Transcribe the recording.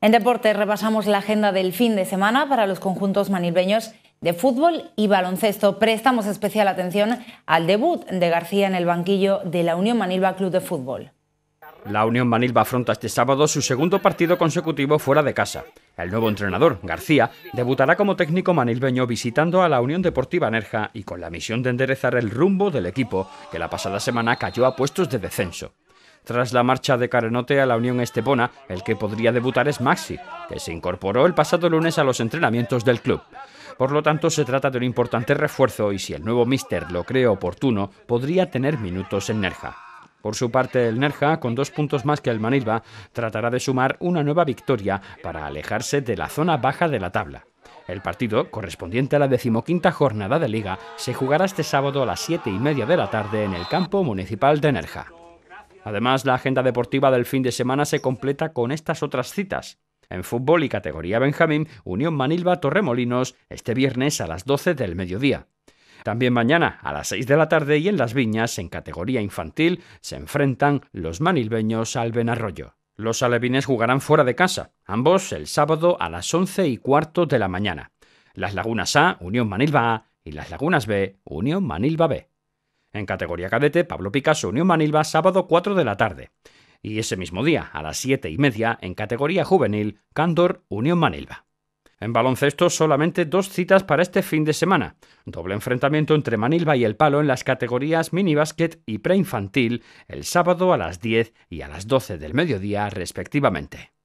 En deporte repasamos la agenda del fin de semana para los conjuntos manilbeños de fútbol y baloncesto. Prestamos especial atención al debut de García en el banquillo de la Unión Manilva Club de Fútbol. La Unión Manilva afronta este sábado su segundo partido consecutivo fuera de casa. El nuevo entrenador, García, debutará como técnico manilbeño visitando a la Unión Deportiva Nerja y con la misión de enderezar el rumbo del equipo que la pasada semana cayó a puestos de descenso. Tras la marcha de Carenote a la Unión Estepona, el que podría debutar es Maxi, que se incorporó el pasado lunes a los entrenamientos del club. Por lo tanto, se trata de un importante refuerzo y si el nuevo míster lo cree oportuno, podría tener minutos en Nerja. Por su parte, el Nerja, con dos puntos más que el Manilva, tratará de sumar una nueva victoria para alejarse de la zona baja de la tabla. El partido, correspondiente a la decimoquinta jornada de liga, se jugará este sábado a las siete y media de la tarde en el campo municipal de Nerja. Además, la agenda deportiva del fin de semana se completa con estas otras citas. En fútbol y categoría Benjamín, Unión Manilva Torremolinos, este viernes a las 12 del mediodía. También mañana a las 6 de la tarde y en Las Viñas, en categoría infantil, se enfrentan los manilbeños al Benarroyo. Los alevines jugarán fuera de casa, ambos el sábado a las 11 y cuarto de la mañana. Las Lagunas A, Unión Manilva A y las Lagunas B, Unión Manilva B. En categoría cadete, Pablo Picasso Unión Manilva, sábado 4 de la tarde. Y ese mismo día, a las 7 y media, en categoría juvenil, Cándor Unión Manilva. En baloncesto, solamente dos citas para este fin de semana. Doble enfrentamiento entre Manilva y El Palo en las categorías mini minibásquet y preinfantil el sábado a las 10 y a las 12 del mediodía, respectivamente.